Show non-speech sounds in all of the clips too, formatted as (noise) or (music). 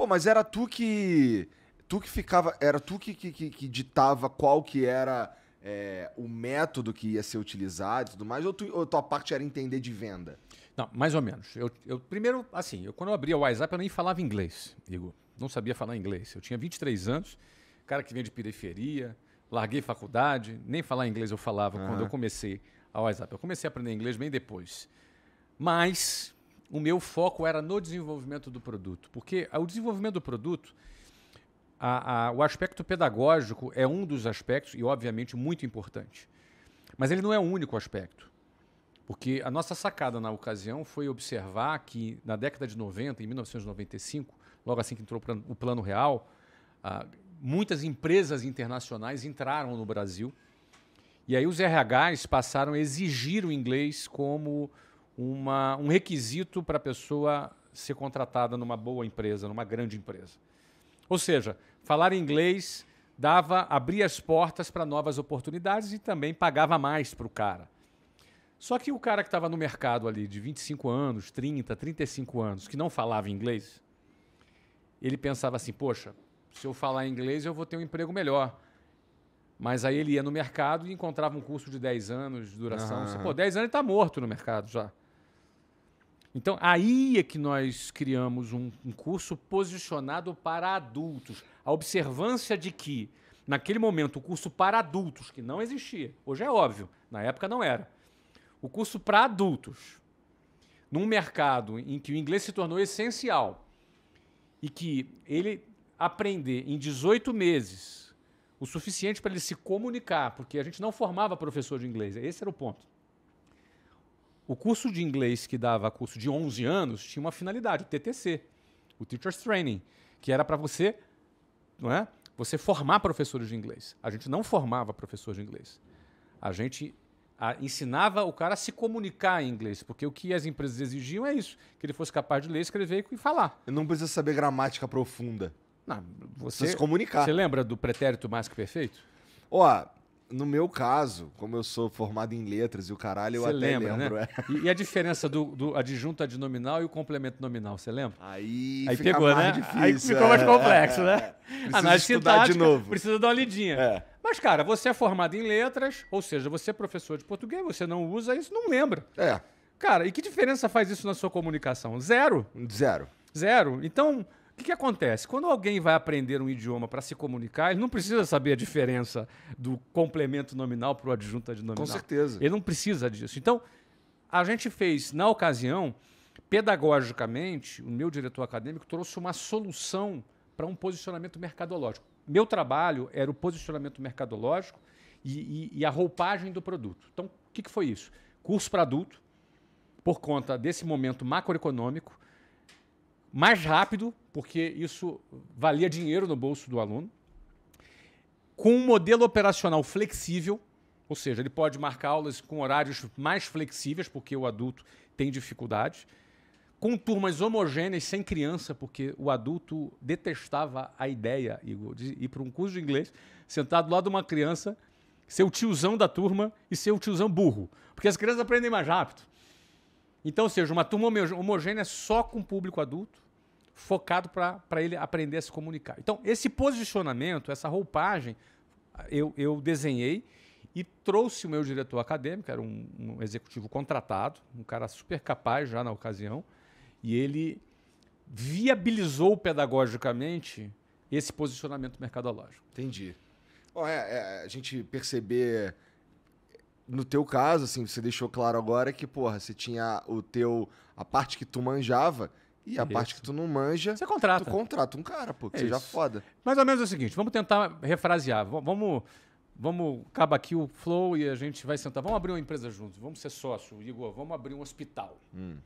Pô, mas era tu que. Tu que ficava. Era tu que, que, que ditava qual que era é, o método que ia ser utilizado e tudo mais, ou, tu, ou tua parte era entender de venda? Não, mais ou menos. Eu, eu primeiro, assim, eu, quando eu abria o WhatsApp, eu nem falava inglês, Igor. Não sabia falar inglês. Eu tinha 23 anos, cara que vinha de periferia, larguei faculdade, nem falar inglês eu falava uhum. quando eu comecei a WhatsApp. Eu comecei a aprender inglês bem depois. Mas o meu foco era no desenvolvimento do produto. Porque o desenvolvimento do produto, a, a, o aspecto pedagógico é um dos aspectos, e obviamente muito importante. Mas ele não é o único aspecto. Porque a nossa sacada na ocasião foi observar que na década de 90, em 1995, logo assim que entrou o Plano Real, muitas empresas internacionais entraram no Brasil. E aí os RHs passaram a exigir o inglês como uma, um requisito para a pessoa ser contratada numa boa empresa, numa grande empresa. Ou seja, falar inglês dava, abria as portas para novas oportunidades e também pagava mais para o cara. Só que o cara que estava no mercado ali de 25 anos, 30, 35 anos, que não falava inglês, ele pensava assim: poxa, se eu falar inglês eu vou ter um emprego melhor. Mas aí ele ia no mercado e encontrava um curso de 10 anos de duração. Uhum. Você, Pô, 10 anos ele está morto no mercado já. Então, aí é que nós criamos um, um curso posicionado para adultos. A observância de que, naquele momento, o curso para adultos, que não existia, hoje é óbvio, na época não era. O curso para adultos, num mercado em que o inglês se tornou essencial e que ele aprender em 18 meses o suficiente para ele se comunicar, porque a gente não formava professor de inglês, esse era o ponto. O curso de inglês que dava curso de 11 anos tinha uma finalidade, o TTC, o Teacher's Training, que era para você, não é? Você formar professores de inglês. A gente não formava professores de inglês. A gente a, ensinava o cara a se comunicar em inglês, porque o que as empresas exigiam é isso, que ele fosse capaz de ler, escrever e falar. Eu não precisa saber gramática profunda. Não, você, você se comunicar. Você lembra do pretérito mais que perfeito? Ó, no meu caso, como eu sou formado em letras e o caralho, eu Cê até lembra, lembro. Né? É. E, e, a diferença do, do adjunto adnominal e o complemento nominal, você lembra? Aí, aí pegou, né? Difícil, aí ficou é, mais complexo, é, né? (laughs) Preciso ah, estudar de novo. Precisa dar uma lidinha. É. Mas, cara, você é formado em letras, ou seja, você é professor de português, você não usa isso, não lembra. É. Cara, e que diferença faz isso na sua comunicação? Zero. Zero. Zero. Então, que, que acontece? Quando alguém vai aprender um idioma para se comunicar, ele não precisa saber a diferença do complemento nominal para o adjunto nominal. Com certeza. Ele não precisa disso. Então, a gente fez, na ocasião, pedagogicamente, o meu diretor acadêmico trouxe uma solução para um posicionamento mercadológico. Meu trabalho era o posicionamento mercadológico e, e, e a roupagem do produto. Então, o que, que foi isso? Curso para adulto, por conta desse momento macroeconômico, mais rápido, porque isso valia dinheiro no bolso do aluno, com um modelo operacional flexível, ou seja, ele pode marcar aulas com horários mais flexíveis, porque o adulto tem dificuldades, com turmas homogêneas sem criança, porque o adulto detestava a ideia, Igor, de ir para um curso de inglês sentado lá de uma criança, ser o tiozão da turma e ser o tiozão burro, porque as crianças aprendem mais rápido. Então, ou seja, uma turma homogênea só com público adulto, focado para ele aprender a se comunicar. Então, esse posicionamento, essa roupagem, eu, eu desenhei e trouxe o meu diretor acadêmico, era um, um, executivo contratado, um cara super capaz já na ocasião, e ele viabilizou pedagogicamente esse posicionamento mercadológico. Entendi. Bom, é, é, a gente perceber no teu caso, assim, você deixou claro agora que, porra, você tinha o teu. a parte que tu manjava e a isso. parte que tu não manja. Você contrata. Tu contrata um cara, pô, que é seja isso. foda. Mais ou menos é o seguinte, vamos tentar refrasear. vamos. Vamos, acaba aqui o flow e a gente vai sentar. Vamos abrir uma empresa juntos, vamos ser sócio, Igor, vamos abrir um hospital. Hum.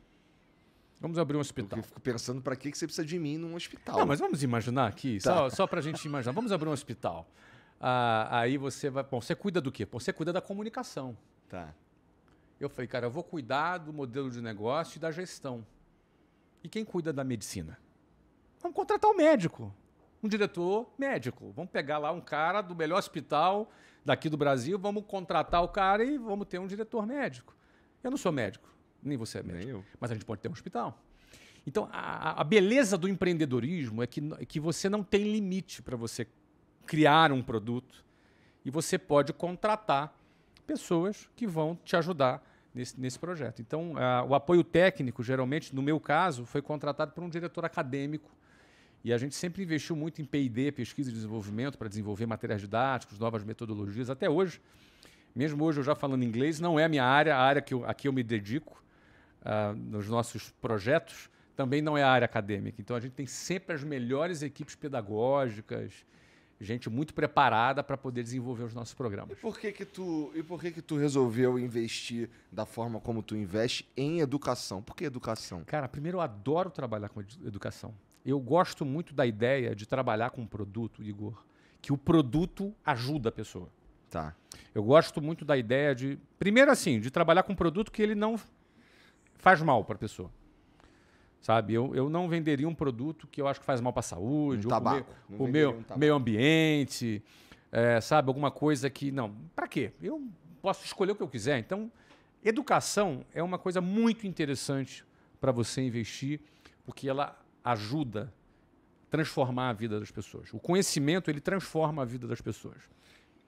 Vamos abrir um hospital. Eu fico pensando para que, que você precisa de mim num hospital. Não, mas vamos imaginar aqui, tá. só, só para a gente imaginar. Vamos abrir um hospital. Ah, aí você vai. Bom, você cuida do quê? Bom, você cuida da comunicação. Tá. Eu falei, cara, eu vou cuidar do modelo de negócio e da gestão. E quem cuida da medicina? Vamos contratar um médico, um diretor médico. Vamos pegar lá um cara do melhor hospital daqui do Brasil, vamos contratar o cara e vamos ter um diretor médico. Eu não sou médico, nem você é médico. Nem eu. Mas a gente pode ter um hospital. Então, a, a beleza do empreendedorismo é que, é que você não tem limite para você criar um produto e você pode contratar pessoas que vão te ajudar nesse, nesse projeto. Então, uh, o apoio técnico, geralmente, no meu caso, foi contratado por um diretor acadêmico. E a gente sempre investiu muito em PD, pesquisa e desenvolvimento, para desenvolver materiais didáticos, novas metodologias. Até hoje, mesmo hoje eu já falando inglês, não é a minha área, a área que eu, a que eu me dedico uh, nos nossos projetos, também não é a área acadêmica. Então, a gente tem sempre as melhores equipes pedagógicas, gente muito preparada para poder desenvolver os nossos programas. E por que que tu, e por que que tu resolveu investir da forma como tu investe em educação? Por que educação? Cara, primeiro eu adoro trabalhar com educação. Eu gosto muito da ideia de trabalhar com um produto, Igor, que o produto ajuda a pessoa. Tá. Eu gosto muito da ideia de, primeiro assim, de trabalhar com um produto que ele não faz mal para a pessoa. Sabe, eu, eu não venderia um produto que eu acho que faz mal para a saúde, um o meu, o meu um meio ambiente, é, sabe, alguma coisa que. Não, para quê? Eu posso escolher o que eu quiser. Então, educação é uma coisa muito interessante para você investir, porque ela ajuda transformar a vida das pessoas. O conhecimento ele transforma a vida das pessoas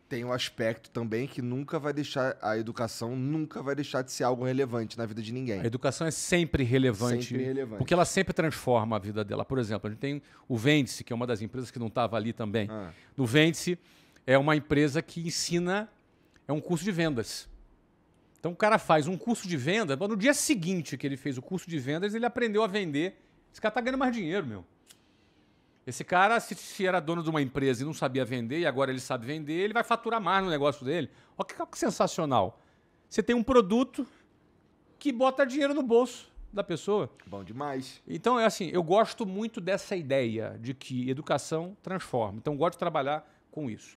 tem um aspecto também que nunca vai deixar a educação nunca vai deixar de ser algo relevante na vida de ninguém. A educação é sempre relevante, sempre relevante. porque ela sempre transforma a vida dela. Por exemplo, a gente tem o Vendice, que é uma das empresas que não estava ali também. Ah. No Vendice é uma empresa que ensina é um curso de vendas. Então o cara faz um curso de vendas, no dia seguinte que ele fez o curso de vendas, ele aprendeu a vender. Esse cara tá ganhando mais dinheiro, meu. Esse cara, se, se era dono de uma empresa e não sabia vender, e agora ele sabe vender, ele vai faturar mais no negócio dele. Olha que, que sensacional. Você tem um produto que bota dinheiro no bolso da pessoa. Bom demais. Então, é assim, eu gosto muito dessa ideia de que educação transforma. Então, gosto de trabalhar com isso.